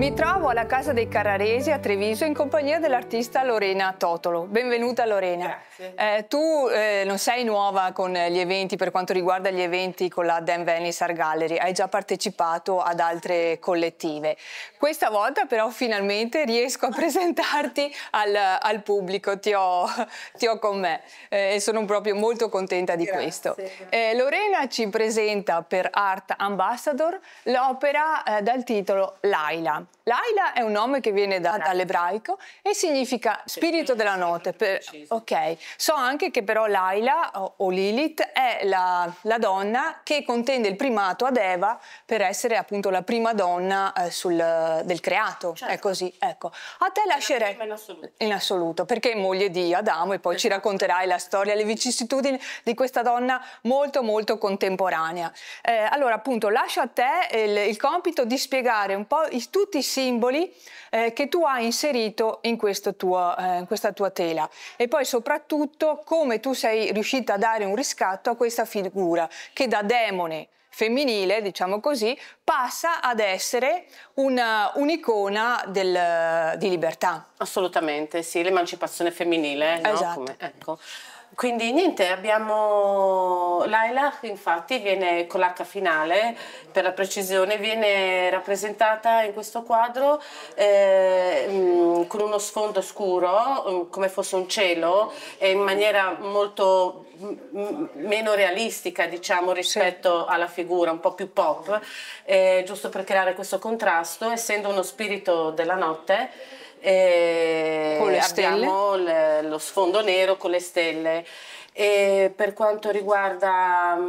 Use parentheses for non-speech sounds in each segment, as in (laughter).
Mi trovo alla casa dei Carraresi a Treviso in compagnia dell'artista Lorena Totolo. Benvenuta Lorena. Eh, tu eh, non sei nuova con gli eventi per quanto riguarda gli eventi con la Dan Venice Art Gallery, hai già partecipato ad altre collettive. Questa volta però finalmente riesco a (laughs) presentarti al, al pubblico, ti ho, (laughs) ti ho, con me eh, e sono proprio molto contenta di Grazie. questo. Eh, Lorena ci presenta per Art Ambassador l'opera eh, dal titolo Laila. Laila è un nome che viene da, dall'ebraico e significa spirito della notte. Per, ok, so anche che però Laila o, o Lilith è la, la, donna che contende il primato ad Eva per essere appunto la prima donna eh, sul, del creato. Certo. È così, ecco. A te lascerei... In assoluto. in assoluto. perché moglie di Adamo e poi ci esatto. racconterai la storia, le vicissitudini di questa donna molto molto contemporanea. Eh, allora appunto lascio a te eh, il, il compito di spiegare un po' i, tutti i simboli eh, che tu hai inserito in, tuo, eh, in questa tua tela e poi soprattutto come tu sei riuscita a dare un riscatto a questa figura che da demone femminile, diciamo così, passa ad essere eh, un'icona un di libertà. Assolutamente, sì, l'emancipazione femminile. Esatto. No? Come, ecco quindi niente, abbiamo Laila, infatti viene con l'H finale, per la precisione, viene rappresentata in questo quadro eh, mm, con uno sfondo scuro, mm, come fosse un cielo, e in maniera molto mm, meno realistica diciamo rispetto sì. alla figura, un po' più pop, eh, giusto per creare questo contrasto, essendo uno spirito della notte eh, con le stelle. abbiamo stelle. lo sfondo nero con le stelle. E per quanto riguarda mh,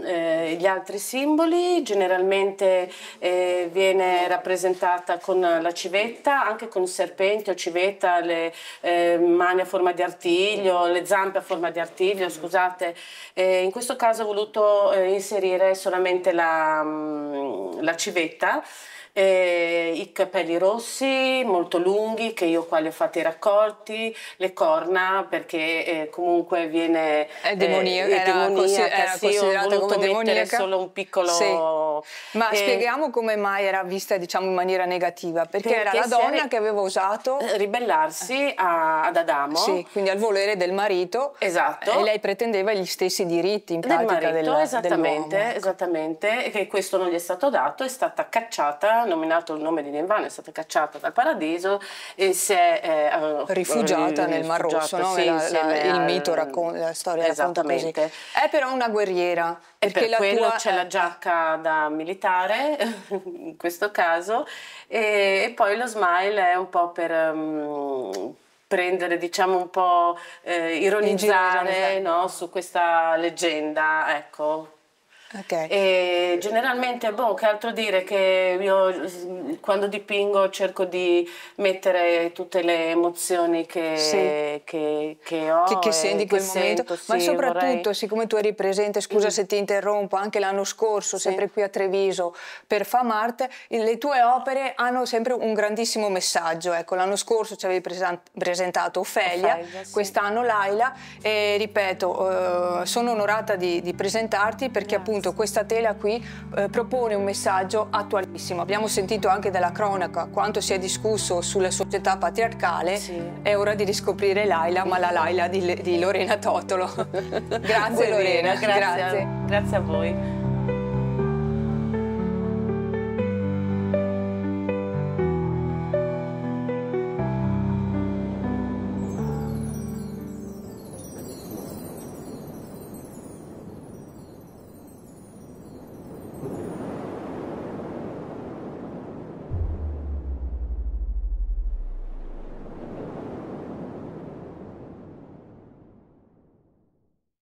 mm, eh, gli altri simboli, generalmente eh, viene rappresentata con la civetta, anche con serpente o civetta, le eh, mani a forma di artiglio, le zampe a forma di artiglio, scusate. in questo caso ho voluto eh, inserire solamente la, mh, mm, la civetta eh, i capelli rossi molto lunghi che io qua li ho fatti raccolti, le corna perché eh, comunque viene... È eh, demoniaca, eh, è demoniaca era, sì, era sì, ho voluto mettere demoniaca. solo un piccolo... Sì. Ma e... spieghiamo come mai era vista diciamo, in maniera negativa, perché, perché era la donna che aveva osato eh, ribellarsi a, ad Adamo. Sì, quindi al volere del marito. Esatto. E lei pretendeva gli stessi diritti in pratica del marito, esattamente, ecco. esattamente, che questo non gli è stato dato, è stata cacciata, nominato il nome di Nirvana, è stata cacciata dal paradiso e si è eh, eh rifugiata nel Mar Rosso, no? sì, la, la, il mito racconta la storia racconta così. È però una guerriera, perché e per quello tua... c'è la eh, giacca da militare saltare, (laughs) in questo caso, e, e, poi lo smile è un po' per... Um, prendere, diciamo un po' eh, ironizzare diciamo, esatto. no? su questa leggenda, ecco, Okay. E generalmente, boh, che altro dire che io quando dipingo cerco di mettere tutte le emozioni che, sì. che, che ho. Che, che senti in quel momento, sento, ma sì, soprattutto vorrei... siccome tu eri presente, scusa mm. se ti interrompo, anche l'anno scorso, sì. sempre qui a Treviso, per Famart, le tue opere hanno sempre un grandissimo messaggio. Ecco, l'anno scorso ci avevi presentato Ofelia, Ofelia quest'anno Laila e ripeto, eh, sono onorata di, di presentarti perché yeah. Mm. appunto appunto questa tela qui eh, propone un messaggio attualissimo. Abbiamo sentito anche dalla cronaca quanto si è discusso sulla società patriarcale, sì. è ora di riscoprire Laila, ma la Laila di, di Lorena Totolo. (laughs) grazie Buon Lorena, grazie. grazie. grazie a voi.